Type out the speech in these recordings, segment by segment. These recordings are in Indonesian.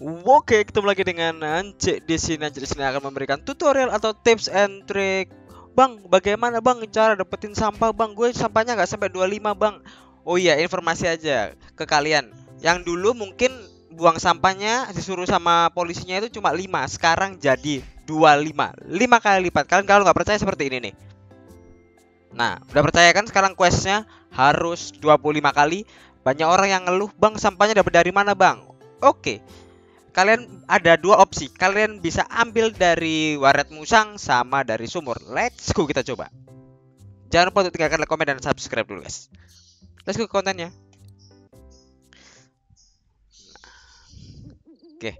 Oke, ketemu lagi dengan Ancik di sini. Ance di sini akan memberikan tutorial atau tips and trick. Bang, bagaimana Bang cara dapetin sampah Bang? Gue sampahnya nggak sampai 25 Bang. Oh iya, informasi aja ke kalian. Yang dulu mungkin buang sampahnya disuruh sama polisinya itu cuma 5, sekarang jadi 25. 5 kali lipat. Kalian kalau nggak percaya seperti ini nih. Nah, udah percaya kan sekarang questnya harus 25 kali. Banyak orang yang ngeluh, "Bang, sampahnya dapet dari mana, Bang?" Oke kalian ada dua opsi. Kalian bisa ambil dari waret musang sama dari sumur. Let's go kita coba. Jangan lupa untuk tinggalkan like, komen, dan subscribe dulu guys. Let's go kontennya. Oke.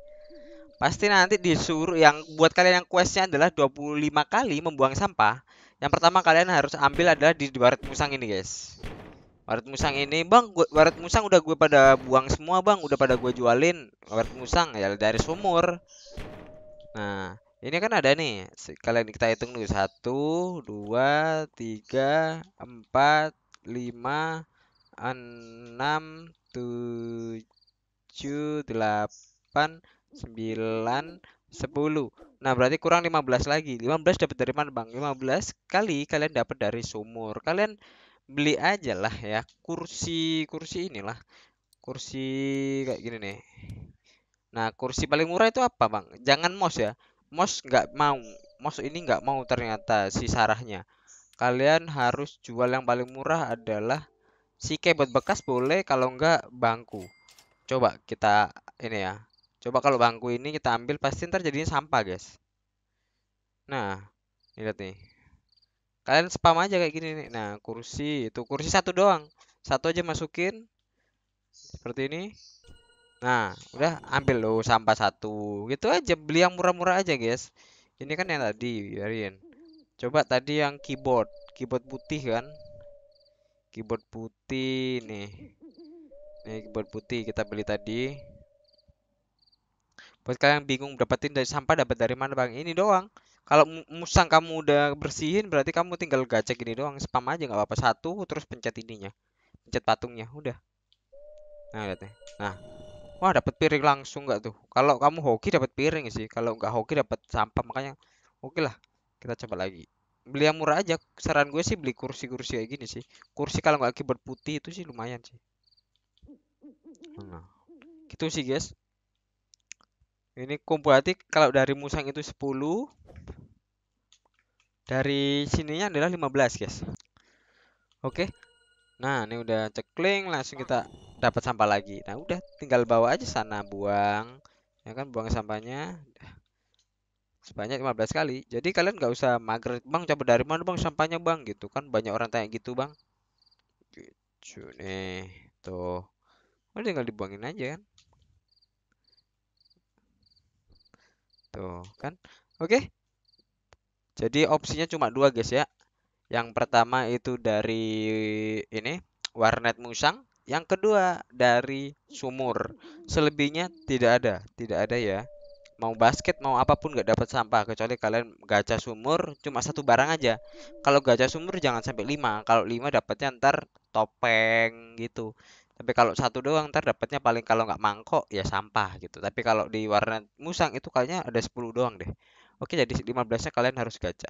Pasti nanti disuruh yang buat kalian yang questnya adalah 25 kali membuang sampah. Yang pertama kalian harus ambil adalah di waret musang ini guys. Waret musang ini bang, gua, waret musang udah gue pada buang semua bang, udah pada gue jualin waret musang ya dari sumur. Nah ini kan ada nih, kalian kita hitung dulu satu, dua, tiga, empat, lima, enam, tujuh, delapan, sembilan, sepuluh. Nah, berarti kurang lima belas lagi. Lima belas dapat dari mana, Bang? Lima belas kali kalian dapat dari sumur. Kalian beli aja lah ya kursi kursi inilah kursi kayak gini nih nah kursi paling murah itu apa bang jangan mos ya mos nggak mau mos ini nggak mau ternyata si sarahnya kalian harus jual yang paling murah adalah si keyboard bekas boleh kalau nggak bangku coba kita ini ya coba kalau bangku ini kita ambil pasti ntar jadinya sampah guys nah lihat nih kalian spam aja kayak gini nih nah kursi itu kursi satu doang satu aja masukin seperti ini nah udah ambil lo sampah satu gitu aja beli yang murah-murah aja guys ini kan yang tadi biarin coba tadi yang keyboard keyboard putih kan keyboard putih nih nih keyboard putih kita beli tadi buat kalian bingung dapetin dari sampah dapat dari mana bang ini doang kalau musang kamu udah bersihin berarti kamu tinggal gacek gini doang spam aja nggak apa-apa satu terus pencet ininya pencet patungnya udah nah lihat nih nah wah dapat piring langsung nggak tuh kalau kamu hoki dapat piring sih kalau nggak hoki dapat sampah makanya oke okay lah kita coba lagi beli yang murah aja saran gue sih beli kursi-kursi kayak gini sih kursi kalau nggak keyboard putih itu sih lumayan sih nah gitu sih guys ini kumpul hati kalau dari musang itu 10 dari sininya adalah 15 guys oke nah ini udah cekling langsung kita dapat sampah lagi nah udah tinggal bawa aja sana buang ya kan buang sampahnya sebanyak 15 kali jadi kalian nggak usah mager bang coba dari mana bang sampahnya bang gitu kan banyak orang tanya gitu bang gitu nih tuh oh, tinggal dibuangin aja kan tuh kan oke okay. Jadi opsinya cuma dua guys ya. Yang pertama itu dari ini warnet musang, yang kedua dari sumur. Selebihnya tidak ada, tidak ada ya. Mau basket, mau apapun nggak dapat sampah kecuali kalian gacha sumur cuma satu barang aja. Kalau gacha sumur jangan sampai lima Kalau lima dapatnya ntar topeng gitu. Tapi kalau satu doang ntar dapatnya paling kalau nggak mangkok ya sampah gitu. Tapi kalau di warnet musang itu kayaknya ada sepuluh doang deh. Oke, jadi 15-nya kalian harus gacha.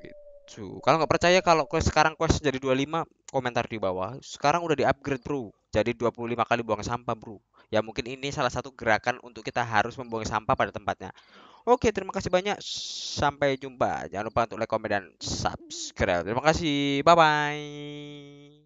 Gitu. Kalau nggak percaya kalau quest sekarang quest jadi 25, komentar di bawah. Sekarang udah di-upgrade, Bro. Jadi 25 kali buang sampah, Bro. Ya mungkin ini salah satu gerakan untuk kita harus membuang sampah pada tempatnya. Oke, terima kasih banyak. Sampai jumpa. Jangan lupa untuk like, komen, dan subscribe. Terima kasih. Bye-bye.